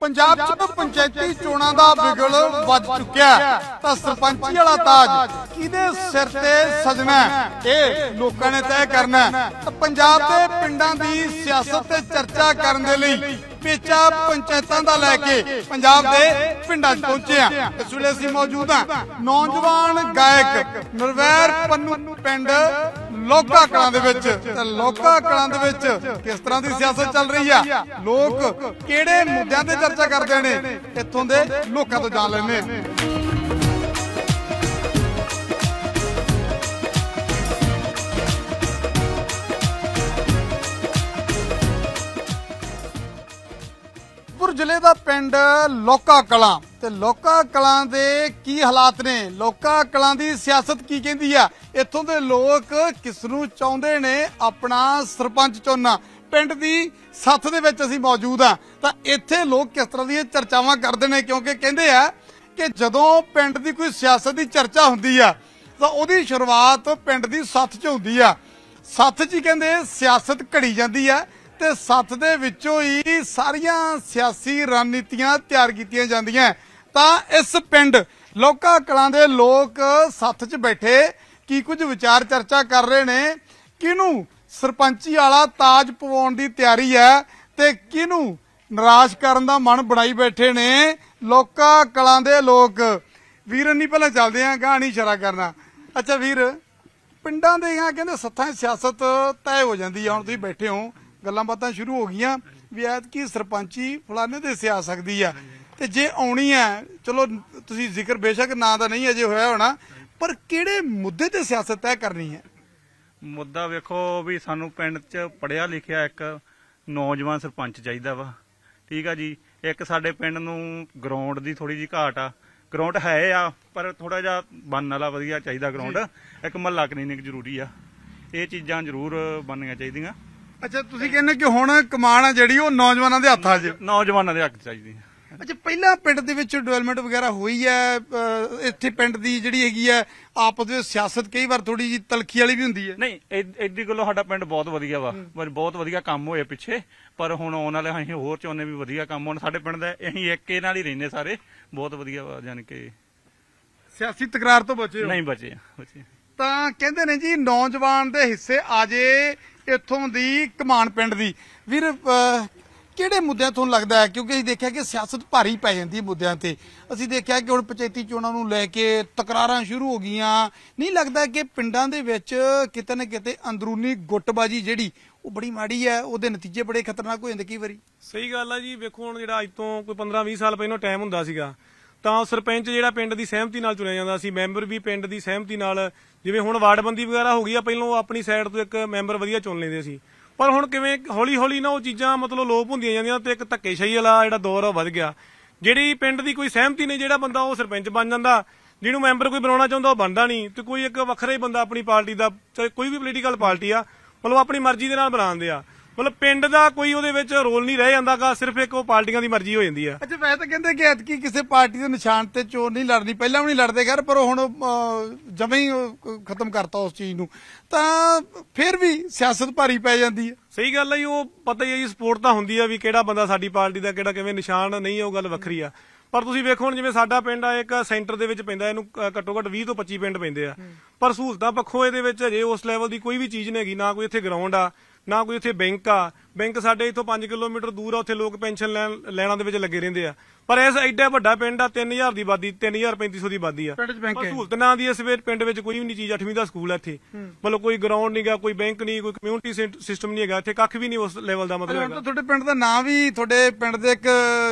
ਪੰਜਾਬ ਚ ਪੰਚਾਇਤੀ ਚੋਣਾਂ ਦਾ ਵਿਗਲ ਵੱਜ ਚੁੱਕਿਆ ਤਾਂ ਸਰਪੰਚੀ ਵਾਲਾ ਤਾਜ ਕਿਹਦੇ ਸਿਰ ਤੇ ਸਜਣਾ ਇਹ ਲੋਕਾਂ ਨੇ ਤੈਅ ਕਰਨਾ ਪੰਜਾਬ ਦੇ ਪਿੰਡਾਂ ਦੀ ਸਿਆਸਤ ਤੇ ਚਰਚਾ ਕਰਨ ਦੇ ਲਈ ਪੇਚਾ ਪੰਚਾਇਤਾਂ ਦਾ ਲੈ ਕੇ ਪੰਜਾਬ ਦੇ ਪਿੰਡਾਂ 'ਚ ਪਹੁੰਚਿਆ ਇਸ ਵੇਲੇ ਅਸੀਂ ਮੌਜੂਦ ਹਾਂ ਨੌਜਵਾਨ ਗਾਇਕ ਨਰਵੈਰ ਪੰਨੂ ਪਿੰਡ ਲੋਕਾ ਕਲਾਂ ਦੇ ਵਿੱਚ ਤੇ ਲੋਕਾ ਕਲਾਂ ਦੇ ਵਿੱਚ ਕਿਸ ਤਰ੍ਹਾਂ ਦੀ ਸਿਆਸਤ ਚੱਲ ਰਹੀ ਆ ਲੋਕ ਕਿਹੜੇ ਮੁੱਦਿਆਂ ਤੇ ਚਰਚਾ ਕਰਦੇ ਨੇ ਇੱਥੋਂ ਦੇ ਲੋਕਾਂ ਤੋਂ ਜਾਣ ਲੈਣੇ ਜ਼ਿਲ੍ਹੇ ਦਾ ਪਿੰਡ ਲੋਕਾ ਕਲਾਂ ਤੇ ਲੋਕਾ ਕਲਾਂ ਦੇ ਕੀ ਹਾਲਾਤ ਨੇ ਲੋਕਾ ਕਲਾਂ ਦੀ ਸਿਆਸਤ ਕੀ ਕਹਿੰਦੀ ਆ ਇੱਥੋਂ ਦੇ ਲੋਕ ਕਿਸ ਨੂੰ ਚਾਹੁੰਦੇ ਨੇ ਆਪਣਾ ਸਰਪੰਚ ਚੁਣਨਾ ਪਿੰਡ ਦੀ ਸੱਥ ਦੇ ਵਿੱਚ ਅਸੀਂ ਮੌਜੂਦ ਆ ਤਾਂ ਇੱਥੇ ਲੋਕ ਕਿਸ ਤਰ੍ਹਾਂ ਦੀਆਂ ਚਰਚਾਵਾਂ ਕਰਦੇ ਨੇ ਕਿਉਂਕਿ ਕਹਿੰਦੇ ਆ ਕਿ ਜਦੋਂ ਪਿੰਡ ਦੀ ਕੋਈ ਸਿਆਸਤ ਦੀ ਚਰਚਾ ਹੁੰਦੀ ਆ ਤਾਂ ਉਹਦੀ ਸ਼ੁਰੂਆਤ ਪਿੰਡ ਦੀ ਸੱਥ 'ਚ ਹੁੰਦੀ ਆ ਸੱਥ 'ਚ ਹੀ ਕਹਿੰਦੇ ਸਿਆਸਤ ਘੜੀ ਜਾਂਦੀ ਆ ਤੇ ਸੱਤ ਦੇ ਵਿੱਚੋਂ ਹੀ ਸਾਰੀਆਂ ਸਿਆਸੀ ਰਣਨੀਤੀਆਂ ਤਿਆਰ ਕੀਤੀਆਂ ਜਾਂਦੀਆਂ ਤਾਂ ਇਸ ਪਿੰਡ ਲੋਕਾ ਕਲਾਂ ਦੇ ਲੋਕ ਸੱਤ 'ਚ ਬੈਠੇ ਕੀ ਕੁਝ ਵਿਚਾਰ ਚਰਚਾ ਕਰ ਰਹੇ ਨੇ ਕਿਨੂੰ ਸਰਪੰਚੀ ਵਾਲਾ ਤਾਜ ਪਵਾਉਣ ਦੀ ਤਿਆਰੀ ਹੈ ਤੇ ਕਿਨੂੰ ਨਰਾਸ਼ ਕਰਨ ਦਾ ਮਨ ਬਣਾਈ ਬੈਠੇ ਨੇ ਲੋਕਾ ਕਲਾਂ ਦੇ ਲੋਕ ਵੀਰ ਨਹੀਂ ਪਹਿਲਾਂ ਚੱਲਦੇ ਆ ਕਹਾਣੀ ਸ਼ਰਾ ਕਰਨਾ ਅੱਛਾ ਵੀਰ ਪਿੰਡਾਂ ਦੇ ਆ ਕਹਿੰਦੇ ਸੱਥਾਂ ਸਿਆਸਤ ਤੈਅ ਹੋ ਜਾਂਦੀ ਆ ਹੁਣ ਤੁਸੀਂ ਬੈਠੇ ਹੋ ਗੱਲਾਂ ਬਾਤਾਂ ਸ਼ੁਰੂ ਹੋ ਗਈਆਂ ਵੀ ਐਤ ਕੀ ਸਰਪੰਚੀ ਫਲਾਣੇ ਦੇ ਸਿਆ ਸਕਦੀ ਆ ਤੇ ਜੇ ਆਉਣੀ ਹੈ ਚਲੋ ਤੁਸੀਂ ਜ਼ਿਕਰ ਬੇਸ਼ੱਕ ਨਾਂ ਦਾ ਨਹੀਂ ਅਜੇ ਹੋਇਆ ਹੋਣਾ ਪਰ ਕਿਹੜੇ ਮੁੱਦੇ ਤੇ ਸਿਆਸਤ ਤੈਅ ਕਰਨੀ ਹੈ ਮੁੱਦਾ ਵੇਖੋ ਵੀ ਸਾਨੂੰ ਪਿੰਡ 'ਚ ਪੜਿਆ ਲਿਖਿਆ ਇੱਕ ਨੌਜਵਾਨ ਸਰਪੰਚ ਚਾਹੀਦਾ ਵਾ ਠੀਕ ਆ ਜੀ ਇੱਕ ਸਾਡੇ ਪਿੰਡ ਨੂੰ ਗਰਾਊਂਡ ਦੀ ਥੋੜੀ ਜੀ ਘਾਟ ਆ ਗਰਾਊਂਡ ਹੈ ਆ ਪਰ ਥੋੜਾ ਜਿਹਾ ਬੰਨ ਵਾਲਾ ਵਧੀਆ ਚਾਹੀਦਾ ਗਰਾਊਂਡ ਇੱਕ ਮਹੱਲਾ ਕਲੀਨਿਕ ਜ਼ਰੂਰੀ ਆ ਇਹ ਚੀਜ਼ਾਂ ਜ਼ਰੂਰ ਬਣਨੀਆਂ ਚਾਹੀਦੀਆਂ ਅੱਛਾ ਤੁਸੀਂ ਕਹਿੰਦੇ ਕਿ ਹੁਣ ਕਮਾਨ ਜਿਹੜੀ ਉਹ ਨੌਜਵਾਨਾਂ ਦੇ ਹੱਥਾਂ 'ਚ ਨੌਜਵਾਨਾਂ ਦੇ ਹੱਥ ਚਾਹੀਦੀ ਹੈ ਅੱਛਾ ਪਹਿਲਾਂ ਪਿੰਡ ਦੇ ਵਿੱਚ ਡਿਵੈਲਪਮੈਂਟ ਵਗੈਰਾ ਹੋਈ ਹੈ ਇੱਥੇ ਪਿੰਡ ਦੀ ਜਿਹੜੀ ਹੈਗੀ ਹੈ ਆਪਸ ਵਿੱਚ ਸਿਆਸਤ ਕਈ ਵਾਰ ਥੋੜੀ ਜੀ ਤਲਖੀ ਵਾਲੀ ਵੀ ਹੁੰਦੀ ਹੈ ਨਹੀਂ ਐਡੀ ਗੱਲੋਂ ਸਾਡਾ ਪਿੰਡ ਬਹੁਤ ਵਧੀਆ ਵਾ ਪਰ ਬਹੁਤ ਵਧੀਆ ਕੰਮ ਹੋਇਆ ਪਿੱਛੇ ਪਰ ਹੁਣ ਆਉਣ ਵਾਲੇ ਅਸੀਂ ਹੋਰ ਚਾਹੁੰਦੇ ਵੀ ਵਧੀਆ ਕੰਮ ਹੋਣ ਸਾਡੇ ਪਿੰਡ ਦਾ ਅਸੀਂ ਇੱਕੇ ਨਾਲ ਹੀ ਰਹਿੰਦੇ ਸਾਰੇ ਬਹੁਤ ਵਧੀਆ ਵਾ ਜਾਨ ਕਿ ਸਿਆਸੀ ਤਕਰਾਰ ਤੋਂ ਬਚੇ ਹੋ ਨਹੀਂ ਬਚੇ ਬਚੇ ਤਾਂ ਕਹਿੰਦੇ ਨੇ ਜੀ ਨੌਜਵਾਨ ਦੇ ਹਿੱਸੇ ਆਜੇ ਇੱਥੋਂ ਦੀ ਕਮਾਨ ਪਿੰਡ ਦੀ ਵੀਰ ਕਿਹੜੇ ਮੁੱਦਿਆਂ ਤੋਂ ਲੱਗਦਾ ਹੈ ਕਿਉਂਕਿ ਅਸੀਂ ਦੇਖਿਆ ਕਿ ਸਿਆਸਤ ਭਾਰੀ ਪੈ ਜਾਂਦੀ ਹੈ ਮੁੱਦਿਆਂ ਤੇ ਅਸੀਂ ਦੇਖਿਆ ਕਿ ਹੁਣ ਪੰਚਾਇਤੀ ਚੋਣਾਂ ਨੂੰ ਲੈ ਕੇ ਤਕਰਾਰਾਂ ਸ਼ੁਰੂ ਹੋ ਗਈਆਂ ਨਹੀਂ ਲੱਗਦਾ ਕਿ ਪਿੰਡਾਂ ਦੇ ਵਿੱਚ ਕਿਤੇ ਨਾ ਕਿਤੇ ਅੰਦਰੂਨੀ ਗੁੱਟਬਾਜੀ ਜਿਹੜੀ ਉਹ ਬੜੀ ਮਾੜੀ ਹੈ ਉਹਦੇ ਨਤੀਜੇ ਬੜੇ ਖਤਰਨਾਕ ਹੋ ਜਾਂਦੇ ਕਈ ਵਾਰੀ ਸਹੀ ਗੱਲ ਆ ਜੀ ਵੇਖੋ ਹੁਣ ਜਿਹੜਾ ਅੱਜ ਤੋਂ ਕੋਈ 15 20 ਸਾਲ ਪਹਿਲਾਂ ਟਾਈਮ ਹੁੰਦਾ ਸੀਗਾ ਤਾਂ ਸਰਪੰਚ ਜਿਹੜਾ ਪਿੰਡ ਦੀ ਸਹਿਮਤੀ ਨਾਲ ਚੁਣਿਆ ਜਾਂਦਾ ਸੀ ਮੈਂਬਰ ਵੀ ਪਿੰਡ ਦੀ ਸਹਿਮਤੀ ਨਾਲ ਜਿਵੇਂ ਹੁਣ ਵਾਰਡਬੰਦੀ ਵਗੈਰਾ ਹੋ ਗਈ ਆ ਪਹਿਲਾਂ ਆਪਣੀ ਸਾਈਡ ਤੋਂ ਇੱਕ ਮੈਂਬਰ ਵਧੀਆ ਚੁਣ ਲੈਂਦੇ ਸੀ ਪਰ ਹੁਣ ਕਿਵੇਂ ਹੌਲੀ ਹੌਲੀ ਨਾ ਉਹ ਚੀਜ਼ਾਂ ਮਤਲਬ ਲੋਪ ਹੁੰਦੀਆਂ ਜਾਂਦੀਆਂ ਤੇ ਇੱਕ ਧੱਕੇਸ਼ਾਹੀ ਵਾਲਾ ਜਿਹੜਾ ਦੌਰ ਉਹ ਵੱਧ ਗਿਆ ਜਿਹੜੀ ਪਿੰਡ ਦੀ ਕੋਈ ਸਹਿਮਤੀ ਨਹੀਂ ਜਿਹੜਾ ਬੰਦਾ ਉਹ ਸਰਪੰਚ ਬਣ ਜਾਂਦਾ ਜਿਹਨੂੰ ਮੈਂਬਰ ਕੋਈ ਬਣਾਉਣਾ ਚਾਹੁੰਦਾ ਉਹ ਬਣਦਾ ਨਹੀਂ ਤੇ ਕੋਈ ਇੱਕ ਵੱਖਰਾ ਹੀ ਬੰਦਾ ਆਪਣੀ ਪਾਰਟੀ ਦਾ ਕੋਈ ਵੀ ਪੋਲੀਟੀਕਲ ਪਾਰਟੀ ਆ ਮਤਲਬ ਆਪਣੀ ਮਰਜ਼ੀ ਦੇ ਨਾਲ ਬਣਾਉਂਦੇ ਆ ਮਤਲਬ ਪਿੰਡ ਦਾ ਕੋਈ ਉਹਦੇ ਵਿੱਚ ਰੋਲ ਨਹੀਂ ਰਹਿ ਜਾਂਦਾਗਾ ਸਿਰਫ ਇੱਕ ਉਹ ਪਾਰਟੀਆਂ ਦੀ ਮਰਜ਼ੀ ਹੋ ਜਾਂਦੀ ਆ ਅੱਛਾ ਵੈਸੇ ਤਾਂ ਕਹਿੰਦੇ ਕਿ ਐਤਕੀ ਕਿਸੇ ਪਾਰਟੀ ਦੇ ਨਿਸ਼ਾਨ ਤੇ ਚੋਰ ਨਹੀਂ ਲੜਨੀ ਪਹਿਲਾਂ ਵੀ ਨਹੀਂ ਲੜਦੇ ਘਰ ਪਰ ਹੁਣ ਜਮੇ ਹੀ ਖਤਮ ਕਰਤਾ ਉਸ ਚੀਜ਼ ਨੂੰ ਤਾਂ ਫਿਰ ਵੀ ਸਿਆਸਤ ਭਾਰੀ ਪੈ ਜਾਂਦੀ ਹੈ ਸਹੀ ਗੱਲ ਹੈ ਉਹ ਪਤਾ ਹੀ ਹੈ ਜੀ ਸਪੋਰਟ ਤਾਂ ਹੁੰਦੀ ਆ ਵੀ ਕਿਹੜਾ ਬੰਦਾ ਸਾਡੀ ਪਾਰਟੀ ਦਾ ਕਿਹੜਾ ਕਿਵੇਂ ਨਿਸ਼ਾਨ ਨਹੀਂ ਉਹ ਗੱਲ ਵੱਖਰੀ ਆ ਪਰ ਤੁਸੀਂ ਵੇਖੋ ਹੁਣ ਜਿਵੇਂ ਸਾਡਾ ਪਿੰਡ ਆ ਇੱਕ ਸੈਂਟਰ ਦੇ ਵਿੱਚ ਪੈਂਦਾ ਇਹਨੂੰ ਘੱਟੋ ਘੱਟ 20 ਤੋਂ 25 ਪਿੰਡ ਪੈਂਦੇ ਆ ਪਰ ਸਹੂਲਤਾਂ ਪੱਖੋਂ ਇਹਦੇ ਵਿੱਚ ਅਜੇ ਉਸ ਲੈਵਲ ਦੀ ਕੋਈ ਵੀ ਚੀਜ਼ ਨਹੀਂ ਹੈਗੀ ਨਾ ਕੋਈ ਇੱਥੇ ਗਰਾਊਂਡ ਆ ਨਾ ਕੋਈ ਉੱਥੇ ਬੈਂਕ ਆ ਬੈਂਕ ਸਾਡੇ ਇੱਥੋਂ 5 ਕਿਲੋਮੀਟਰ ਦੂਰ ਆ ਉੱਥੇ ਲੋਕ ਪੈਨਸ਼ਨ ਲੈਣ ਲੈਣਾ ਦੇ ਵਿੱਚ ਲੱਗੇ ਰਹਿੰਦੇ ਆ ਪਰ ਇਸ ਐਡਾ ਵੱਡਾ ਪਿੰਡ ਆ 3000 ਦੀ ਬਾਦੀ 3500 ਦੀ ਬਾਦੀ ਆ ਪਿੰਡ 'ਚ ਬੈਂਕ ਹੈ ਸਹੂਲਤ ਨਾ ਦੀ ਇਸ ਵੇਰ ਪਿੰਡ ਵਿੱਚ ਕੋਈ ਵੀ ਨਹੀਂ ਚੀਜ਼ 8ਵੀਂ ਦਾ ਸਕੂਲ ਆ ਇੱਥੇ ਮਤਲਬ ਕੋਈ ਗਰਾਊਂਡ ਨਹੀਂਗਾ ਕੋਈ ਬੈਂਕ ਨਹੀਂ ਕੋਈ ਕਮਿਊਨਿਟੀ ਸਿਸਟਮ ਨਹੀਂ ਹੈਗਾ ਇੱਥੇ ਕੱਖ ਵੀ ਨਹੀਂ ਉਸ ਲੈਵਲ ਦਾ ਮਤਲਬ ਹੈਗਾ ਤੁਹਾਡੇ ਪਿੰਡ ਦਾ ਨਾਮ ਵੀ ਤੁਹਾਡੇ ਪਿੰਡ ਦੇ ਇੱਕ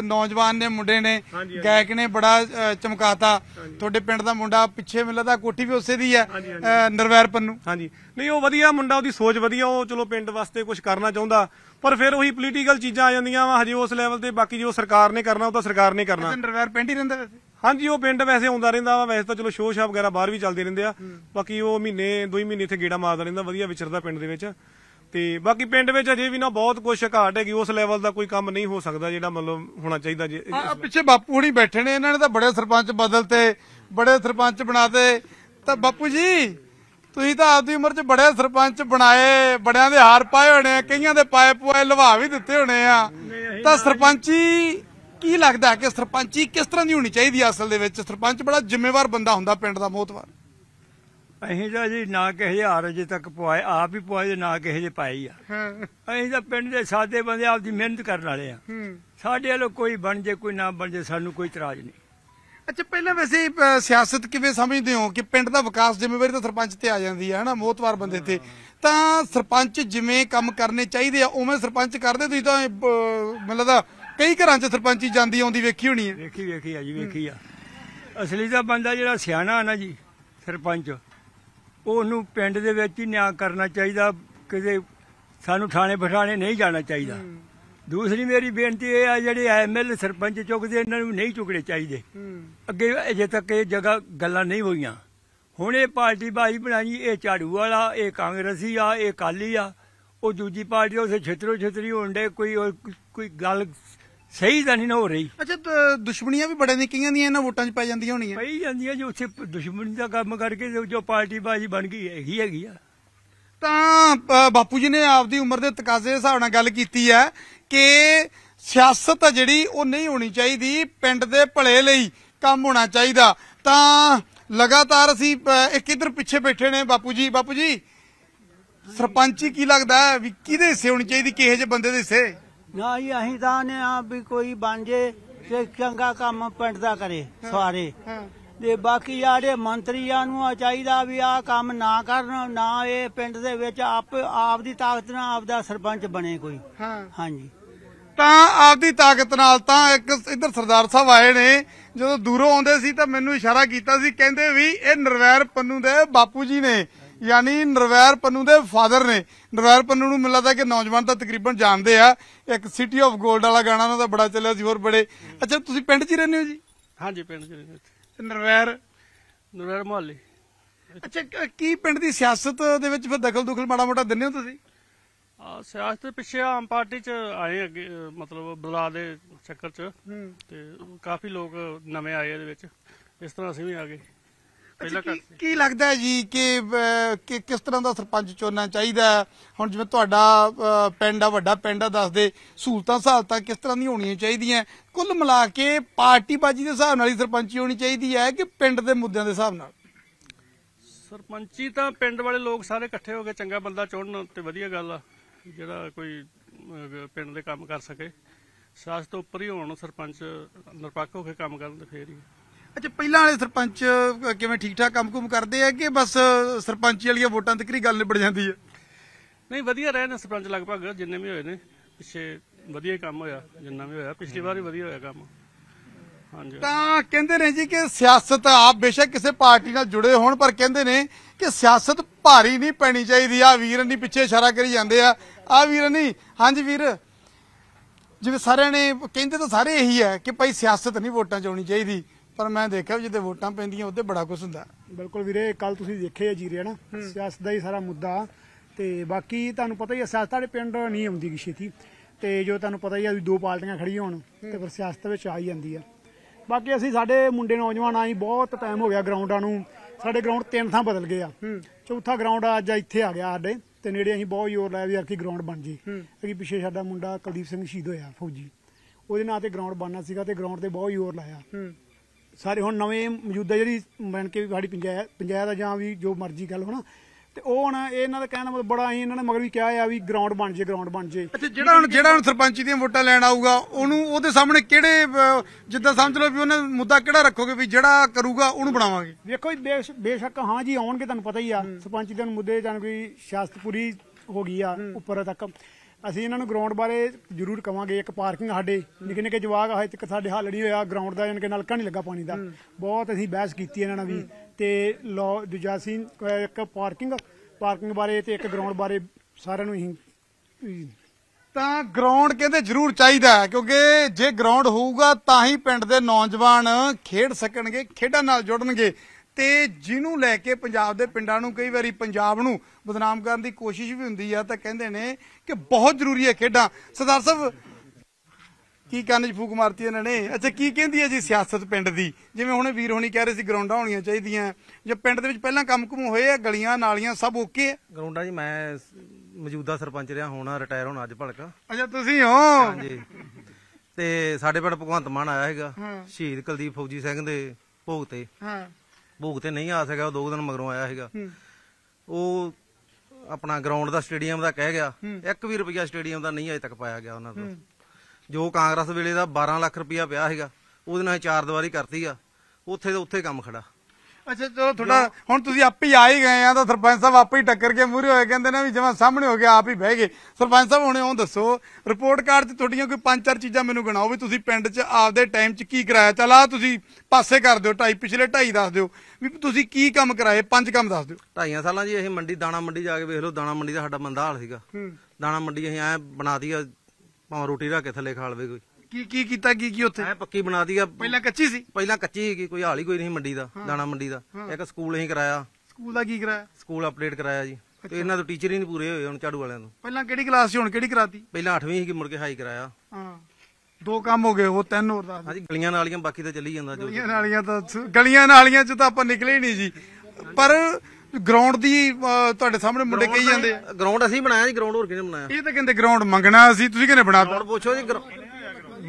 ਨੌਜਵਾਨ ਨੇ ਮੁੰਡੇ ਨੇ ਗਾਇਕ ਨੇ ਬੜਾ ਚਮਕਾਤਾ ਤੁਹਾਡੇ ਪਿੰਡ ਦਾ ਮੁੰਡਾ ਪਿੱਛੇ ਮਿਲਦਾ ਕੋਠੀ ਵੀ ਉਸੇ ਦੀ ਹੈ ਨਰਵੈਰ ਪੰਨੂ ਹਾਂਜੀ ਨਹੀਂ ਉਹ ਵਧੀਆ ਮੁੰਡਾ ਉਹਦੀ ਸੋਚ ਵਧੀਆ ਉਹ ਚਲੋ ਪਿੰਡ ਵਾਸਤੇ ਕੁਝ ਕਰਨਾ ਚਾਹੁੰਦਾ ਪਰ ਫਿਰ ਉਹੀ ਪੋਲੀਟੀਕਲ ਚੀਜ਼ਾਂ ਆ ਜਾਂਦੀਆਂ ਵਾ ਹਜੇ ਉਸ ਲੈਵਲ ਤੇ ਬਾਕੀ ਜੋ ਸਰਕਾਰ ਨੇ ਕਰਨਾ ਉਹ ਤਾਂ ਸਰਕਾਰ ਨੇ ਕਰਨਾ ਅੰਡਰਵੈਰ ਪਿੰਡ ਹੀ ਰਹਿੰਦਾ ਵੈਸੇ ਹਾਂਜੀ ਉਹ ਪਿੰਡ ਵੈਸੇ ਆਉਂਦਾ ਰਹਿੰਦਾ ਵਾ ਵੈਸੇ ਤਾਂ ਚਲੋ ਸ਼ੋਅ ਸ਼ਾਪ ਵਗੈਰਾ ਬਾਹਰ ਵੀ ਚੱਲਦੇ ਰਹਿੰਦੇ ਆ ਬਾਕੀ ਉਹ ਮਹੀਨੇ ਦੋ ਹੀ ਮਹੀਨੇ ਇੱਥੇ ਗੇੜਾ ਮਾਰਦਾ ਰਹਿੰਦਾ ਵਧੀਆ ਵਿਚਰਦਾ ਪਿੰਡ ਦੇ ਵਿੱਚ ਤੇ ਬਾਕੀ ਪਿੰਡ ਵਿੱਚ ਅਜੇ ਵੀ ਨਾ ਬਹੁਤ ਕੁਝ ਘਾਟ ਹੈਗੀ ਉਸ ਲੈਵਲ ਦਾ ਕੋਈ ਕੰਮ ਨਹੀਂ ਹੋ ਸਕਦਾ ਜਿਹੜਾ ਮਤਲਬ ਹੋਣਾ ਚਾਹੀਦਾ ਜੇ ਆ ਪਿੱਛੇ ਬਾਪੂ ਹਣੀ ਬੈਠੇ ਨੇ ਇਹਨਾਂ ਨੇ ਤਾਂ ਬੜੇ ਸਰਪੰਚ ਬਦਲਤੇ ਬੜੇ ਸਰਪੰਚ ਬਣਾਤੇ ਤਾਂ ਬਾਪੂ ਜੀ ਤੁਸੀਂ ਤਾਂ ਆਪਦੀ ਉਮਰ 'ਚ ਬੜੇ ਸਰਪੰਚ ਬਣਾਏ ਬੜਿਆਂ ਦੇ ਹਾਰ ਪਾਏ ਹੋਣੇ ਆ ਕਈਆਂ ਦੇ ਪਾਏ ਪੁਆਏ ਲਵਾ ਵੀ ਦਿੱਤੇ ਹੋਣੇ ਆ ਤਾਂ ਸਰਪੰਚੀ ਕੀ ਲੱਗਦਾ ਕਿ ਸਰਪੰਚੀ ਕਿਸ ਤਰ੍ਹਾਂ ਦੀ ਹੋਣੀ ਚਾਹੀਦੀ ਅਸਲ ਦੇ ਵਿੱਚ ਸਰਪੰਚ ਬੜਾ ਜ਼ਿੰਮੇਵਾਰ ਬੰਦਾ ਹੁੰਦਾ ਪਿੰਡ ਦਾ ਮੋਹਤਵਾਰ ਅਸੀਂ ਤਾਂ ਜੀ ਨਾ ਕਿਸੇ ਹਜ਼ਾਰ ਅਜੇ ਤੱਕ ਪਵਾਏ ਆਪ ਹੀ ਪਵਾਏ ਤੇ ਨਾ ਕਿਸੇ ਦੇ ਪਾਈ ਆ ਅਸੀਂ ਤਾਂ ਪਿੰਡ ਦੇ ਸਾਦੇ ਬੰਦੇ ਆਪਦੀ ਮਿਹਨਤ ਕਰਨ ਵਾਲੇ ਆ ਸਾਡੇ ਵੱਲੋਂ ਕੋਈ ਬਣ ਜੇ ਕੋਈ ਨਾ ਬਣ ਜੇ ਸਾਨੂੰ ਕੋਈ ਇਤਰਾਜ਼ ਨਹੀਂ ਅੱਛਾ ਪਹਿਲਾਂ ਵੈਸੇ ਸਿਆਸਤ ਕਿਵੇਂ ਸਮਝਦੇ ਹੋ ਕਿ ਪਿੰਡ ਦਾ ਵਿਕਾਸ ਜ਼ਿੰਮੇਵਾਰੀ ਤਾਂ ਸਰਪੰਚ ਤੇ ਆ ਜਾਂਦੀ ਹੈ ਹਨਾ ਮੋਤਵਾਰ ਬੰਦੇ ਤੇ ਤਾਂ ਸਰਪੰਚ ਜਿਵੇਂ ਕੰਮ ਕਰਨੇ ਚਾਹੀਦੇ ਆ ਉਵੇਂ ਸਰਪੰਚ ਕਰਦੇ ਤੁਸੀਂ ਤਾਂ ਮੈਨੂੰ ਲੱਗਦਾ ਕਈ ਘਰਾਂ 'ਚ ਸਰਪੰਚੀ ਜਾਂਦੀ ਆਉਂਦੀ ਵੇਖੀ ਹੋਣੀ ਹੈ ਵੇਖੀ ਵੇਖੀ ਆ ਜੀ ਵੇਖੀ ਆ ਅਸਲੀ ਦਾ ਬੰਦਾ ਜਿਹੜਾ ਸਿਆਣਾ ਆ ਨਾ ਜੀ ਸਰਪੰਚ ਉਹ ਉਹਨੂੰ ਪਿੰਡ ਦੇ ਵਿੱਚ ਹੀ ਨਿਆਂ ਕਰਨਾ ਚਾਹੀਦਾ ਕਿਤੇ ਸਾਨੂੰ ਥਾਣੇ ਬਿਠਾਣੇ ਨਹੀਂ ਜਾਣਾ ਚਾਹੀਦਾ ਦੂਸਰੀ ਮੇਰੀ ਬੇਨਤੀ ਇਹ ਆ ਜਿਹੜੇ ਐਮਐਲ ਸਰਪੰਚ ਚੁੱਕਦੇ ਇਹਨਾਂ ਨੂੰ ਨਹੀਂ ਚੁੱਕਣੇ ਚਾਹੀਦੇ ਅੱਗੇ ਅਜੇ ਤੱਕ ਇਹ ਜਗ੍ਹਾ ਗੱਲਾਂ ਨਹੀਂ ਹੋਈਆਂ ਹੁਣ ਇਹ ਪਾਰਟੀ ਬਾਜੀ ਬਣਾਈ ਇਹ ਝਾੜੂ ਵਾਲਾ ਇਹ ਕਾਂਗਰਸੀ ਆ ਇਹ ਕਾਲੀ ਆ ਉਹ ਦੂਜੀ ਪਾਰਟੀ ਉਸੇ ਛੇਤਰੋ ਛੇਤਰੀ ਹੁੰਦੇ ਕੋਈ ਕੋਈ ਗੱਲ ਸਹੀ ਤਾਂ ਨਹੀਂ ਹੋ ਰਹੀ ਅੱਛਾ ਦੁਸ਼ਮਣੀਆਂ ਵੀ ਬੜੇ ਨਿਕਲੀਆਂ ਦੀਆਂ ਇਹਨਾਂ ਵੋਟਾਂ 'ਚ ਪੈ ਜਾਂਦੀਆਂ ਹੋਣੀਆਂ ਪਈ ਜਾਂਦੀਆਂ ਜੋ ਉੱਥੇ ਦੁਸ਼ਮਣੀ ਦਾ ਕੰਮ ਕਰਕੇ ਜੋ ਪਾਰਟੀ ਬਾਜੀ ਬਣ ਗਈ ਹੈਗੀ ਹੈਗੀ ਆ ਤਾਂ ਬਾਪੂ ਜੀ ਨੇ ਆਪਦੀ ਉਮਰ ਦੇ ਤਕਾਜ਼ੇ ਹਿਸਾਬ ਨਾਲ ਗੱਲ ਕੀਤੀ ਹੈ ਕਿ ਸਿਆਸਤ ਜਿਹੜੀ ਉਹ ਨਹੀਂ ਹੋਣੀ ਚਾਹੀਦੀ ਪਿੰਡ ਦੇ ਭਲੇ ਲਈ ਕੰਮ ਹੋਣਾ ਚਾਹੀਦਾ ਤਾਂ ਲਗਾਤਾਰ ਅਸੀਂ ਇੱਕ ਇਧਰ ਪਿੱਛੇ ਬੈਠੇ ਨੇ ਬਾਪੂ ਜੀ ਬਾਪੂ ਜੀ ਸਰਪੰਚੀ ਕੀ ਲੱਗਦਾ ਹੈ ਵੀ ਕਿਹਦੇ ਹਿੱਸੇ ਹੋਣੀ ਚਾਹੀਦੀ ਕਿਹੇ ਜੇ ਬੰਦੇ ਦੇ ਹਿੱਸੇ ਨਾ ਹੀ ਅਸੀਂ ਤਾਂ ਨੇ ਆ ਵੀ ਕੋਈ ਬਣ ਜੇ ਤੇ ਚੰਗਾ ਕੰਮ ਪਿੰਡ ਦਾ ਕਰੇ ਸਾਰੇ ਤੇ ਬਾਕੀ ਆੜੇ ਮੰਤਰੀਆਂ ਨੂੰ ਚਾਹੀਦਾ ਵੀ ਆ ਕੰਮ ਨਾ ਕਰਨ ਨਾ ਇਹ ਪਿੰਡ ਦੇ ਵਿੱਚ ਆਪ ਆਪ ਦੀ ਤਾਕਤ ਨਾਲ ਆਪ ਦਾ ਸਰਪੰਚ ਬਣੇ ਕੋਈ ਹਾਂ ਹਾਂਜੀ ਤਾਂ ਆਪ ਦੀ ਤਾਕਤ ਨਾਲ ਤਾਂ ਇੱਕ ਇੱਧਰ ਸਰਦਾਰ ਸਾਹਿਬ ਆਏ ਨੇ ਜਦੋਂ ਦੂਰੋਂ ਆਉਂਦੇ ਸੀ ਤਾਂ ਮੈਨੂੰ ਇਸ਼ਾਰਾ ਕੀਤਾ ਸੀ ਕਹਿੰਦੇ ਵੀ ਇਹ ਨਰਵੈਰ ਪੰਨੂ ਦੇ ਬਾਪੂ ਜੀ ਨੇ ਯਾਨੀ ਨਰਵੈਰ ਪੰਨੂ ਦੇ ਫਾਦਰ ਨੇ ਨਰਵੈਰ ਪੰਨੂ ਨੂੰ ਮਿਲਦਾ ਕਿ ਨੌਜਵਾਨ ਤਾਂ ਤਕਰੀਬਨ ਜਾਣਦੇ ਆ ਇੱਕ ਸਿਟੀ ਆਫ 골ਡ ਵਾਲਾ ਗਾਣਾ ਉਹਨਾਂ ਦਾ ਬੜਾ ਚੱਲਿਆ ਸੀ ਹੋਰ ਬੜੇ ਅੱਛਾ ਤੁਸੀਂ ਪਿੰਡ 'ਚ ਹੀ ਰਹਿੰਦੇ ਹੋ ਜੀ ਹਾਂਜੀ ਪਿੰਡ 'ਚ ਰਹਿੰਦੇ ਨਰਵੈਰ ਨਰਵੈਰ ਮੁਹੱਲੇ ਅੱਛਾ ਕੀ ਪਿੰਡ ਦੀ ਸਿਆਸਤ ਦੇ ਵਿੱਚ ਫਿਰ ਦਖਲ ਦੁਖਲ ਮਾੜਾ ਮੋਟਾ ਦਿੰਦੇ ਹੋ ਤੁਸੀਂ ਆ ਸਿਆਸਤ ਪਿੱਛੇ ਆਮ ਪਾਰਟੀ ਚ ਆਏ ਅੱਗੇ ਮਤਲਬ ਬਦਲਾ ਦੇ ਚੱਕਰ ਚ ਤੇ ਕਾਫੀ ਲੋਕ ਨਵੇਂ ਆਏ ਇਹਦੇ ਵਿੱਚ ਇਸ ਤਰ੍ਹਾਂ ਅਸੀਂ ਵੀ ਆ ਗਏ ਪਹਿਲਾਂ ਕਰ ਕੀ- ਕੀ ਲੱਗਦਾ ਹੈ ਜੀ ਕਿ ਕਿ ਕਿਸ ਤਰ੍ਹਾਂ ਦਾ ਸਰਪੰਚ ਚੋਣਾ ਚਾਹੀਦਾ ਹੈ? ਹੁਣ ਜਿਵੇਂ ਤੁਹਾਡਾ ਪਿੰਡ ਆ ਵੱਡਾ ਪਿੰਡ ਆ ਦੱਸਦੇ ਸਹੂਲਤਾਂ ਸਹਾਲਤਾਂ ਕਿਸ ਤਰ੍ਹਾਂ ਦੀ ਹੋਣੀਆਂ ਚਾਹੀਦੀਆਂ ਕੁੱਲ ਮਿਲਾ ਕੇ ਪਾਰਟੀ ਬਾਜੀ ਦੇ ਹਿਸਾਬ ਨਾਲ ਹੀ ਸਰਪੰਚੀ ਹੋਣੀ ਚਾਹੀਦੀ ਹੈ ਕਿ ਪਿੰਡ ਦੇ ਮੁੱਦਿਆਂ ਦੇ ਹਿਸਾਬ ਨਾਲ ਸਰਪੰਚੀ ਤਾਂ ਪਿੰਡ ਵਾਲੇ ਲੋਕ ਸਾਰੇ ਇਕੱਠੇ ਹੋ ਕੇ ਚੰਗਾ ਬੰਦਾ ਚੋਣਨ ਤੇ ਵਧੀਆ ਗੱਲ ਆ ਜਿਹੜਾ ਕੋਈ ਪਿੰਡ ਦੇ ਕੰਮ ਕਰ ਸਕੇ ਸਾਸ ਤੋਂ ਉੱਪਰ ਹੀ ਹੋਣ ਸਰਪੰਚ ਨਿਰਪੱਖ ਹੋ ਕੇ ਕੰਮ ਕਰਨ ਤੇ ਫੇਰ ਹੀ ਅੱਛਾ ਪਹਿਲਾਂ ਵਾਲੇ ਸਰਪੰਚ ਕਿਵੇਂ ਠੀਕ ਠਾਕ ਕੰਮ-ਕੁਮ ਕਰਦੇ ਆ ਕਿ ਬਸ ਸਰਪੰਚੀ ਵਾਲੀਆਂ ਵੋਟਾਂ ਤੱਕ ਹੀ ਗੱਲ ਨਿਬੜ ਜਾਂਦੀ ਹੈ ਨਹੀਂ ਵਧੀਆ ਰਹੇ ਨੇ ਸਰਪੰਚ ਲਗਭਗ ਜਿੰਨੇ ਵੀ ਹੋਏ ਨੇ ਪਿੱਛੇ ਵਧੀਆ ਕੰਮ ਹੋਇਆ ਜਿੰਨਾ ਵੀ ਹੋਇਆ ਪਿਛਲੀ ਵਾਰ ਵੀ ਵਧੀਆ ਹੋਇਆ ਕੰਮ ਹਾਂਜੀ ਤਾਂ ਕਹਿੰਦੇ ਨੇ ਜੀ ਕਿ ਸਿਆਸਤ ਆਪ ਬੇਸ਼ੱਕ ਕਿਸੇ ਪਾਰਟੀ ਨਾਲ ਜੁੜੇ ਹੋਣ ਪਰ ਕਹਿੰਦੇ ਨੇ ਕਿ ਸਿਆਸਤ ਭਾਰੀ ਨਹੀਂ ਪੈਣੀ ਚਾਹੀਦੀ ਆ ਵੀਰ ਨਹੀਂ ਪਿੱਛੇ ਇਸ਼ਾਰਾ ਕਰੀ ਜਾਂਦੇ ਆ ਆ ਵੀਰ ਨਹੀਂ ਹਾਂਜੀ ਵੀਰ ਜਿਵੇਂ ਸਾਰਿਆਂ ਨੇ ਕਹਿੰਦੇ ਤਾਂ ਸਾਰੇ ਇਹੀ ਹੈ ਕਿ ਭਾਈ ਸਿਆਸਤ ਨਹੀਂ ਵੋਟਾਂ 'ਚ ਆਉਣੀ ਚਾਹੀਦੀ ਪਰ ਮੈਂ ਦੇਖਿਆ ਜਿੱਦੇ ਵੋਟਾਂ ਪੈਂਦੀਆਂ ਉੱਤੇ ਬੜਾ ਕੁਝ ਹੁੰਦਾ ਬਿਲਕੁਲ ਵੀਰੇ ਕੱਲ ਤੁਸੀਂ ਦੇਖੇ ਜੀਰੇ ਨਾ ਸਿਆਸਤ ਦਾ ਹੀ ਸਾਰਾ ਮੁੱਦਾ ਤੇ ਬਾਕੀ ਤੁਹਾਨੂੰ ਪਤਾ ਹੀ ਹੈ ਸਿਆਸਤ ਵਾਲੇ ਪਿੰਡ ਨਹੀਂ ਆਉਂਦੀ ਕਿ ਛੇਤੀ ਤੇ ਜੋ ਤੁਹਾਨੂੰ ਪਤਾ ਹੀ ਆ ਦੋ ਪਾਰਟੀਆਂ ਖੜੀਆਂ ਹੋਣ ਤੇ ਫਿਰ ਸਿਆਸਤ ਵਿੱਚ ਆ ਹੀ ਜਾਂਦੀ ਆ ਬਾਕੀ ਅਸੀਂ ਸਾਡੇ ਮੁੰਡੇ ਨੌਜਵਾਨ ਆਈ ਬਹੁਤ ਟਾਈਮ ਹੋ ਗਿਆ ਗਰਾਊਂਡਾਂ ਨੂੰ ਸਾਡੇ ਗਰਾਊਂਡ ਤਿੰਨ ਥਾਂ ਬਦਲ ਗਏ ਆ ਚੌਥਾ ਗਰਾਊਂਡ ਅੱਜ ਇੱਥੇ ਆ ਗਿਆ ਸਾਡੇ ਤੇ ਨੇੜੇ ਅਸੀਂ ਬਹੁਤ ਜ਼ੋਰ ਲਾਇਆ ਵੀ ਆਖੀ ਕੀ ਗਰਾਊਂਡ ਬਣ ਜੀ ਅਗੀ ਪਿੱਛੇ ਸਾਡਾ ਮੁੰਡਾ ਕੁਲਦੀਪ ਸਿੰਘ ਸ਼ਹੀਦ ਹੋਇਆ ਫੌਜੀ ਉਹਦੇ ਨਾਂ ਤੇ ਗਰਾਊਂਡ ਬਣਨਾ ਸੀਗਾ ਤੇ ਗਰਾਊਂਡ ਤੇ ਬਹੁਤ ਜ਼ੋਰ ਲਾਇਆ ਸਾਰੇ ਹੁਣ ਨਵੇਂ ਮੌਜੂਦਾ ਜਿਹੜੀ ਬਣ ਕੇ ਸਾਡੀ ਪੰਚਾਇਤ ਪੰਚਾਇਤ ਦਾ ਜਾਂ ਵੀ ਜੋ ਮਰਜ਼ੀ ਗੱਲ ਹੋਣਾ ਤੇ ਉਹ ਹੁਣ ਇਹਨਾਂ ਦਾ ਕਹਿਣਾ ਮਤਲਬ ਬੜਾ ਹੀ ਇਹਨਾਂ ਨੇ ਮਗਰ ਵੀ ਕਿਹਾ ਆ ਵੀ ਗਰਾਊਂਡ ਬਣ ਜੇ ਗਰਾਊਂਡ ਬਣ ਜੇ ਅੱਛਾ ਜਿਹੜਾ ਹੁਣ ਜਿਹੜਾ ਹੁਣ ਸਰਪੰਚੀ ਦੀਆਂ ਵੋਟਾਂ ਲੈਣ ਆਊਗਾ ਉਹਨੂੰ ਉਹਦੇ ਸਾਹਮਣੇ ਕਿਹੜੇ ਜਿੱਦਾਂ ਸਮਝ ਲਓ ਵੀ ਉਹਨੇ ਮੁੱਦਾ ਕਿਹੜਾ ਰੱਖੋਗੇ ਵੀ ਜਿਹੜਾ ਕਰੂਗਾ ਉਹਨੂੰ ਬਣਾਵਾਂਗੇ ਵੇਖੋ ਬੇਸ਼ੱਕ ਹਾਂ ਜੀ ਆਉਣਗੇ ਤੁਹਾਨੂੰ ਪਤਾ ਹੀ ਆ ਸਰਪੰਚੀ ਦੇ ਮੁੱਦੇ ਜਾਨ ਕੋਈ ਸ਼ਾਸਤਪੁਰੀ ਹੋ ਗਈ ਆ ਉੱਪਰ ਤੱਕ ਅਸੀਂ ਇਹਨਾਂ ਨੂੰ ਗਰਾਊਂਡ ਬਾਰੇ ਜ਼ਰੂਰ ਕਵਾਂਗੇ ਇੱਕ ਪਾਰਕਿੰਗ ਸਾਡੇ ਨਿੱਕੇ ਨਿੱਕੇ ਜਵਾਗ ਹਜੇ ਤੱਕ ਸਾਡੇ ਹੱਲ ਨਹੀਂ ਹੋਇਆ ਗਰਾਊਂਡ ਦਾ ਯਾਨੀ ਨਾਲ ਨਲਕਾ ਨਹੀਂ ਲੱਗਾ ਪਾਣੀ ਦਾ ਬਹੁਤ ਅਸੀਂ ਬਹਿਸ ਕੀਤੀ ਇਹਨਾਂ ਨਾਲ ਵੀ ਤੇ ਲੋ ਦੂਜਾ ਸੀ ਇੱਕ ਪਾਰਕਿੰਗ ਪਾਰਕਿੰਗ ਬਾਰੇ ਤੇ ਇੱਕ ਗਰਾਊਂਡ ਬਾਰੇ ਸਾਰਿਆਂ ਨੂੰ ਹੀ ਤਾਂ ਗਰਾਊਂਡ ਕਹਿੰਦੇ ਜ਼ਰੂਰ ਚਾਹੀਦਾ ਕਿਉਂਕਿ ਜੇ ਗਰਾਊਂਡ ਹੋਊਗਾ ਤਾਂ ਹੀ ਪਿੰਡ ਦੇ ਨੌਜਵਾਨ ਖੇਡ ਸਕਣਗੇ ਖੇਡਾਂ ਨਾਲ ਜੁੜਨਗੇ ਤੇ ਜਿਹਨੂੰ ਲੈ ਕੇ ਪੰਜਾਬ ਦੇ ਪਿੰਡਾਂ ਨੂੰ ਕਈ ਵਾਰੀ ਪੰਜਾਬ ਨੂੰ ਬਦਨਾਮ ਕਰਨ ਦੀ ਕੋਸ਼ਿਸ਼ ਵੀ ਹੁੰਦੀ ਆ ਤਾਂ ਕਹਿੰਦੇ ਨੇ ਕਿ ਬਹੁਤ ਜ਼ਰੂਰੀ ਹੈ ਖੇਡਾਂ ਸਰਦਾਰ ਸਾਹਿਬ ਕੀ ਕੰਨ 'ਚ ਫੂਕ ਮਾਰਤੀ ਇਹਨਾਂ ਨੇ ਅੱਛਾ ਕੀ ਕਹਿੰਦੀ ਹੈ ਜੀ ਸਿਆਸਤ ਪਿੰਡ ਦੀ ਜਿਵੇਂ ਹੁਣੇ ਵੀਰ ਹੋਣੀ ਕਹਿ ਰਹੇ ਸੀ ਗਰਾਊਂਡਾਂ ਹੋਣੀਆਂ ਚਾਹੀਦੀਆਂ ਜੇ ਪਿੰਡ ਦੇ ਵਿੱਚ ਪਹਿਲਾਂ ਕੰਮ ਕੁਮ ਹੋਏ ਆ ਗਲੀਆਂ ਨਾਲੀਆਂ ਸਭ ਓਕੇ ਆ ਗਰਾਊਂਡਾਂ ਜੀ ਮੈਂ ਮੌਜੂਦਾ ਸਰਪੰਚ ਰਿਹਾ ਹੁਣ ਰਿਟਾਇਰ ਹੋਣਾ ਅੱਜ ਭਲਕਾ ਅੱਛਾ ਤੁਸੀਂ ਹੋ ਹਾਂਜੀ ਤੇ ਸਾਡੇ ਪਿੰਡ ਭਗਵੰਤ ਮਾਨ ਆਇਆ ਹੈਗਾ ਸ਼ਹੀਦ ਕੁਲਦੀਪ ਫੌਜੀ ਸਿੰਘ ਦੇ ਭੋਗ ਤੇ ਹਾਂ ਭੋਗ ਤੇ ਨਹੀਂ ਆ ਸਕਿਆ ਉਹ ਦੋ ਦਿਨ ਮਗਰੋਂ ਆਇਆ ਸੀਗਾ ਉਹ ਆਪਣਾ ਗਰਾਊਂਡ ਦਾ ਸਟੇਡੀਅਮ ਦਾ ਕਹਿ ਗਿਆ ਇੱਕ ਵੀ ਰੁਪਿਆ ਸਟੇਡੀਅਮ ਦਾ ਨਹੀਂ ਅਜੇ ਤੱਕ ਪਾਇਆ ਗਿਆ ਉਹਨਾਂ ਤੋਂ ਜੋ ਕਾਂਗਰਸ ਵੇਲੇ ਦਾ 12 ਲੱਖ ਰੁਪਿਆ ਪਿਆ ਸੀਗਾ ਉਹਦੇ ਨਾਲ ਚਾਰ ਦਿਵਾਰੀ ਕਰਤੀ ਆ ਉੱਥੇ ਦੇ ਉੱਥੇ ਕੰਮ ਖੜਾ ਅੱਛਾ ਚਲੋ ਤੁਹਾਡਾ ਹੁਣ ਤੁਸੀਂ ਆਪ ਹੀ ਆ ਹੀ ਗਏ ਆ ਤਾਂ ਸਰਪੰਚ ਸਾਹਿਬ ਆਪ ਹੀ ਟੱਕਰ ਕੇ ਮੂਹਰੇ ਹੋਏ ਕਹਿੰਦੇ ਨੇ ਵੀ ਜਿਵੇਂ ਸਾਹਮਣੇ ਹੋ ਗਿਆ ਆਪ ਹੀ ਬਹਿ ਗਏ ਸਰਪੰਚ ਸਾਹਿਬ ਹੁਣੇ ਉਹ ਦੱਸੋ ਰਿਪੋਰਟ ਕਾਰਡ 'ਚ ਤੁਹਾਡੀਆਂ ਕੋਈ ਪੰਜ ਚਾਰ ਚੀਜ਼ਾਂ ਮੈਨੂੰ ਗਿਣਾਓ ਵੀ ਤੁਸੀਂ ਪਿੰਡ 'ਚ ਆਪਦੇ ਟਾਈਮ 'ਚ ਕੀ ਕਰਾਇਆ ਚਲ ਆ ਤੁਸੀਂ ਪਾਸੇ ਕਰ ਦਿਓ ਢਾਈ ਪਿਛਲੇ ਢਾਈ ਦੱਸ ਦਿਓ ਵੀ ਤੁਸੀਂ ਕੀ ਕੰਮ ਕਰਾਏ ਪੰਜ ਕੰਮ ਦੱਸ ਦਿਓ ਢਾਈਆਂ ਸਾਲਾਂ ਜੀ ਅਸੀਂ ਮੰਡੀ ਦਾਣਾ ਮੰਡੀ ਜਾ ਕੇ ਵੇਖ ਲਓ ਦਾਣਾ ਮੰਡੀ ਦਾ ਸਾਡਾ ਬੰਦਾ ਹਾਲ ਸੀਗਾ ਦਾਣਾ ਮੰਡੀ ਅਸੀਂ ਐ ਬਣਾਤੀ ਆ ਭਾਵੇਂ ਰੋਟੀ ਰੱਖ ਕੇ ਥੱਲੇ ਖਾ ਲਵੇ ਕੋਈ ਕੀ ਕੀ ਕੀਤਾ ਕੀ ਕੀ ਉੱਥੇ ਐ ਪੱਕੀ ਬਣਾ ਦੀ ਆ ਪਹਿਲਾਂ ਕੱਚੀ ਸੀ ਪਹਿਲਾਂ ਕੱਚੀ ਸੀ ਕੋਈ ਹਾਲ ਹੀ ਕੋਈ ਨਹੀਂ ਮੰਡੀ ਦਾ ਦਾਣਾ ਮੰਡੀ ਦਾ ਇੱਕ ਸਕੂਲ ਅਸੀਂ ਕਰਾਇਆ ਸਕੂਲ ਦਾ ਕੀ ਕਰਾਇਆ ਸਕੂਲ ਅਪਡੇਟ ਕਰਾਇਆ ਜੀ ਤੇ ਇਹਨਾਂ ਤੋਂ ਟੀਚਰ ਹੀ ਨਹੀਂ ਪੂਰੇ ਹੋਏ ਹੁਣ ਝਾੜੂ ਵਾਲਿਆਂ ਨੂੰ ਪਹਿਲਾਂ ਕਿਹੜੀ ਕਲਾਸ ਸੀ ਹੁਣ ਕਿਹੜੀ ਕਰਾਤੀ ਪਹਿਲਾਂ 8ਵੀਂ ਸੀ ਮੁੜ ਕੇ ਹਾਈ ਕਰਾਇਆ ਹਾਂ ਦੋ ਕੰਮ ਹੋ ਗਏ ਉਹ ਤਿੰਨ ਹੋਰ ਦੱਸ ਹਾਂਜੀ ਗਲੀਆਂ ਨਾਲੀਆਂ ਬਾਕੀ ਤਾਂ ਚੱਲੀ ਜਾਂਦਾ ਜੋ ਗਲੀਆਂ ਨਾਲੀਆਂ ਤਾਂ ਗਲੀਆਂ ਨਾਲੀਆਂ ਚ ਤਾਂ ਆਪਾਂ ਨਿਕਲੇ ਨਹੀਂ ਜੀ ਪਰ ਗਰਾਊਂਡ ਦੀ ਤੁਹਾਡੇ ਸਾਹਮਣੇ ਮੁੰਡੇ ਕਹੀ ਜਾਂਦੇ ਗਰਾਊਂਡ ਅਸੀਂ ਬਣਾਇਆ ਜੀ ਗਰਾਊਂਡ ਹੋਰ ਕਿਹਨੇ ਬਣਾਇਆ ਇਹ ਤਾਂ ਕਹਿੰਦੇ ਗਰਾਊਂਡ ਮੰਗਣਾ ਸੀ ਤੁਸੀਂ ਕਿਹਨੇ ਬਣਾਤਾ ਹੁਣ ਪੁੱਛੋ ਜੀ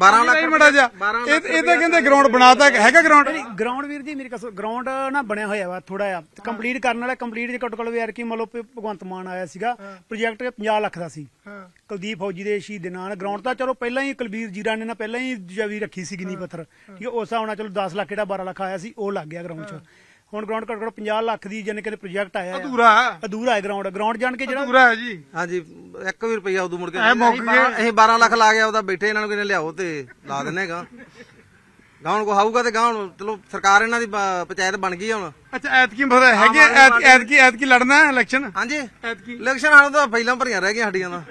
12 ਲੱਖ ਮੜਾ ਜਾ ਇਹ ਇਹ ਤਾਂ ਕਹਿੰਦੇ ਗਰਾਊਂਡ ਬਣਾਤਾ ਹੈਗਾ ਗਰਾਊਂਡ ਗਰਾਊਂਡ ਵੀਰ ਜੀ ਮੇਰੇ ਕੋਲ ਗਰਾਊਂਡ ਨਾ ਬਣਿਆ ਹੋਇਆ ਵਾ ਥੋੜਾ ਆ ਕੰਪਲੀਟ ਕਰਨ ਵਾਲਾ ਕੰਪਲੀਟ ਜੇ ਕੋਟਕਲ ਯਾਰ ਕੀ ਮਤਲਬ ਭਗਵੰਤ ਮਾਨ ਆਇਆ ਸੀਗਾ ਪ੍ਰੋਜੈਕਟ 50 ਲੱਖ ਦਾ ਸੀ ਕੁਲਦੀਪ ਫੌਜੀ ਦੇ ਸ਼ਹੀਦ ਨਾਲ ਗਰਾਊਂਡ ਤਾਂ ਚਲੋ ਪਹਿਲਾਂ ਹੀ ਕੁਲਬੀਰ ਜੀਰਾ ਨੇ ਨਾ ਪਹਿਲਾਂ ਹੀ ਜਵੀ ਰੱਖੀ ਸੀ ਗਿਨੀ ਪੱਥਰ ਠੀਕ ਹੈ ਉਸ ਆਉਣਾ ਚਲੋ 10 ਲੱਖ ਜਿਹੜਾ 12 ਲੱਖ ਆਇਆ ਸੀ ਉਹ ਲੱਗ ਗਿਆ ਗਰਾਊਂਡ 'ਚ ਹੁਣ ਗਰਾਊਂਡ ਘਟ ਘੱਟ 50 ਲੱਖ ਦੀ ਜਨ ਕਿ ਪ੍ਰੋਜੈਕਟ ਆਇਆ ਹੈ ਅਧੂਰਾ ਹੈ ਅਧੂਰਾ ਹੈ ਗਰਾਊਂਡ ਗਰਾਊਂਡ ਜਾਣ ਕੇ ਜਿਹੜਾ ਅਧੂਰਾ ਹੈ ਜੀ ਹਾਂਜੀ 1 ਵੀ ਰੁਪਈਆ ਉਦੋਂ ਮੁੜ ਕੇ ਇਹ ਮੁੱਕ ਅਸੀਂ 12 ਲੱਖ ਲਾ ਗਿਆ ਉਹਦਾ ਬੈਠੇ ਇਹਨਾਂ ਨੂੰ ਕਿਨੇ ਲਿਆਓ ਤੇ ਲਾ ਦਿੰਨੇਗਾ ਗਾਉਣ ਕੋ ਹਾਊਗਾ ਤੇ ਗਾਉਣ ਚਲੋ ਸਰਕਾਰ ਇਹਨਾਂ ਦੀ ਪੰਚਾਇਤ ਬਣ ਗਈ ਹੁਣ ਅੱਛਾ ਐਤਕੀ ਮਤਲਬ ਹੈਗੇ ਐਤਕੀ ਐਤਕੀ ਲੜਨਾ ਹੈ ਇਲੈਕਸ਼ਨ ਹਾਂਜੀ ਐਤਕੀ ਇਲੈਕਸ਼ਨ ਹਾਲੇ ਤਾਂ ਪਹਿਲਾਂ ਭਰੀਆਂ ਰਹਿ ਗਈਆਂ ਸਾਡੀਆਂ ਦਾ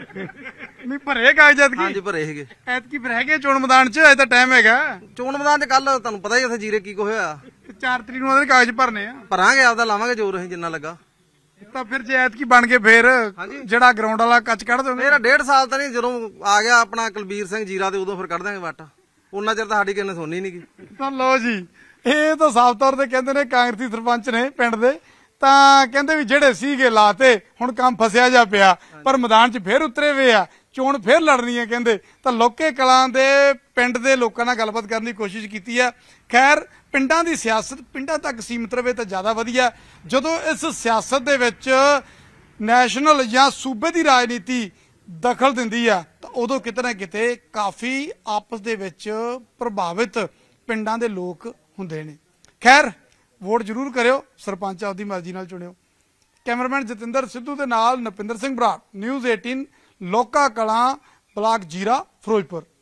ਨਹੀਂ ਭਰੇ ਕਾਗਜ਼ ਐਤਕੀ ਹਾਂਜੀ ਭਰੇ ਹੈਗੇ ਐਤਕੀ ਭਰੇ ਹੈਗੇ ਚੋਣ ਮੈਦਾਨ 'ਚ ਅਜੇ ਤਾਂ ਟਾਈਮ ਹੈਗਾ ਚੋਣ ਮੈਦਾਨ 'ਚ ਕੱਲ ਤੁਹਾਨੂੰ ਪਤਾ ਹੀ ਉੱਥੇ ਜੀਰੇ ਕੀ ਕੋ ਹੋਇਆ 4 ਤਰੀਕ ਨੂੰ ਉਹਨਾਂ ਦੇ ਕਾਗਜ਼ ਭਰਨੇ ਆ ਭਰਾਂਗੇ ਆਪਦਾ ਲਾਵਾਂਗੇ ਜ਼ੋਰ ਅਸੀਂ ਜਿੰਨਾ ਲੱਗਾ ਤਾਂ ਫਿਰ ਜੇ ਐਤਕੀ ਬਣ ਕੇ ਫੇਰ ਜਿਹੜਾ ਗਰਾਊਂਡ ਵਾਲਾ ਕੱਚ ਕੱਢ ਦੋਗੇ ਮੇਰਾ ਡੇਢ ਸਾਲ ਤਾਂ ਨਹੀਂ ਜਦੋਂ ਆ ਗਿਆ ਆਪਣਾ ਕੁਲਬੀਰ ਸਿੰਘ ਜੀਰਾ ਤੇ ਉਦੋਂ ਫਿਰ ਕੱਢ ਦਾਂਗੇ ਵਟ ਉਹਨਾਂ ਚਿਰ ਤਾਂ ਸਾਡੀ ਕਿੰਨੇ ਸੋਨੀ ਨਹੀਂ ਗਈ ਤਾਂ ਲੋ ਜੀ ਇਹ ਤਾਂ ਸਾਫ ਤੌਰ ਤੇ ਕਹਿੰਦੇ ਨੇ ਕਾਂਗਰਸੀ ਸਰਪੰਚ ਨੇ ਪਿੰਡ ਦੇ ਤਾਂ ਕਹਿੰਦੇ ਵੀ ਜਿਹੜੇ ਸੀਗੇ ਲਾਤੇ ਹੁਣ ਕੰਮ ਫਸਿਆ ਜਾ ਪਿਆ ਪਰ ਮੈਦਾਨ 'ਚ ਫੇਰ ਉਤਰੇ ਵੇ ਆ ਚੋਣ ਫੇਰ ਲੜਨੀ ਹੈ ਕਹਿੰਦੇ ਤਾਂ ਲੋਕੇ ਕਲਾਂ ਦੇ ਪਿੰਡ ਦੇ ਲੋਕਾਂ ਨਾਲ ਗੱਲਬਾਤ ਕਰਨ ਦੀ ਕੋਸ਼ਿਸ਼ ਕੀਤੀ ਆ ਖੈਰ ਪਿੰਡਾਂ ਦੀ ਸਿਆਸਤ ਪਿੰਡਾਂ ਤੱਕ ਸੀਮਤ ਰਵੇ ਤਾਂ ਜ਼ਿਆਦਾ ਵਧੀਆ ਜਦੋਂ ਇਸ ਸਿਆਸਤ ਦੇ ਵਿੱਚ ਨੈਸ਼ਨਲ ਜਾਂ ਸੂਬੇ ਦੀ ਰਾਜਨੀਤੀ ਦਖਲ ਦਿੰਦੀ ਆ ਤਾਂ ਉਦੋਂ ਕਿਤੇ ਨਾ ਕਿਤੇ ਕਾਫੀ ਆਪਸ ਦੇ ਵਿੱਚ ਪ੍ਰਭਾਵਿਤ ਪਿੰਡਾਂ ਦੇ ਲੋਕ ਹੁੰਦੇ ਨੇ ਖੈਰ ਵੋਟ ਜ਼ਰੂਰ ਕਰਿਓ ਸਰਪੰਚ ਆਪਦੀ ਮਰਜ਼ੀ ਨਾਲ ਚੁਣਿਓ ਕੈਮਰਾਮੈਨ ਜਤਿੰਦਰ ਸਿੱਧੂ ਦੇ ਨਾਲ ਨਪਿੰਦਰ ਸਿੰਘ ਬਰਾੜ ਨਿਊਜ਼ 18 ਲੋਕਾ ਕਲਾ ਬਲਾਕ ਜੀਰਾ ਫਿਰੋਜ਼ਪੁਰ